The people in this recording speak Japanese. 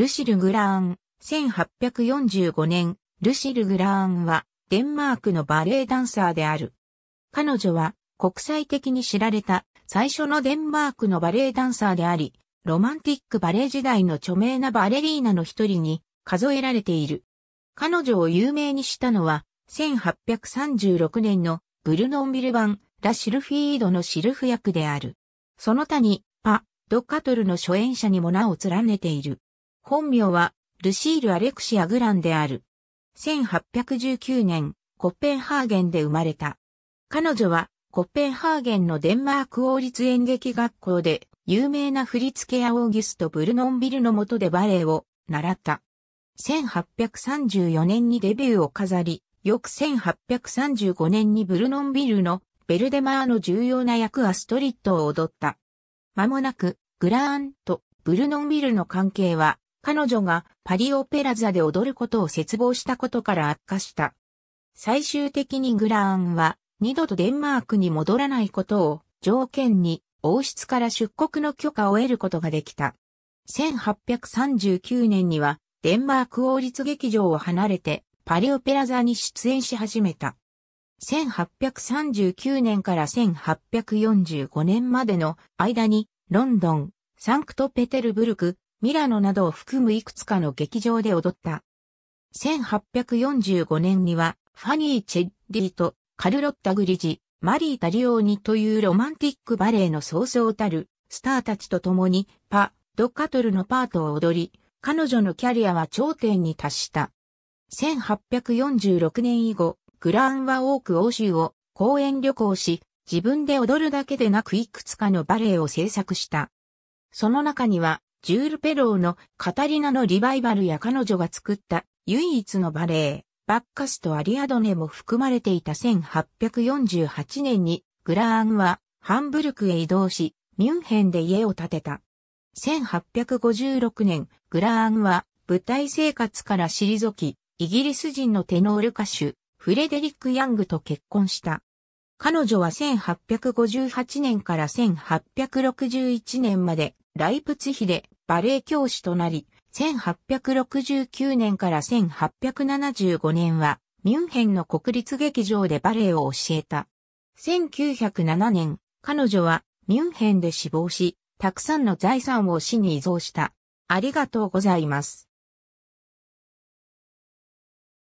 ルシル・グラーン、1845年、ルシル・グラーンは、デンマークのバレエダンサーである。彼女は、国際的に知られた、最初のデンマークのバレエダンサーであり、ロマンティックバレエ時代の著名なバレリーナの一人に数えられている。彼女を有名にしたのは、1836年のブルノンビル版ラ・シルフィードのシルフ役である。その他に、パ・ド・カトルの初演者にも名を連ねている。本名は、ルシール・アレクシア・グランである。1819年、コッペンハーゲンで生まれた。彼女は、コッペンハーゲンのデンマーク王立演劇学校で、有名な振付やオーギュスト・ブルノンビルの下でバレエを習った。1834年にデビューを飾り、翌1835年にブルノンビルのベルデマーの重要な役アストリットを踊った。間もなく、グラーンとブルノンビルの関係は彼女がパリオペラ座で踊ることを絶望したことから悪化した。最終的にグラーンは二度とデンマークに戻らないことを条件に王室から出国の許可を得ることができた。1839年にはデンマーク王立劇場を離れてパリオペラ座に出演し始めた。1839年から1845年までの間にロンドン、サンクトペテルブルク、ミラノなどを含むいくつかの劇場で踊った。1845年には、ファニー・チェッリーとカルロッタ・グリジ、マリー・タリオーニというロマンティックバレエの創造たるスターたちと共にパ・ド・カトルのパートを踊り、彼女のキャリアは頂点に達した。1846年以後、グランは多く欧州を公演旅行し、自分で踊るだけでなくいくつかのバレエを制作した。その中には、ジュール・ペローのカタリナのリバイバルや彼女が作った唯一のバレエ、バッカスとアリアドネも含まれていた1848年にグラーンはハンブルクへ移動し、ミュンヘンで家を建てた。1856年、グラーンは舞台生活から退き、イギリス人のテノール歌手、フレデリック・ヤングと結婚した。彼女は1858年から1861年までライプツヒでバレエ教師となり、1869年から1875年は、ミュンヘンの国立劇場でバレエを教えた。1907年、彼女はミュンヘンで死亡し、たくさんの財産を死に依贈した。ありがとうございます。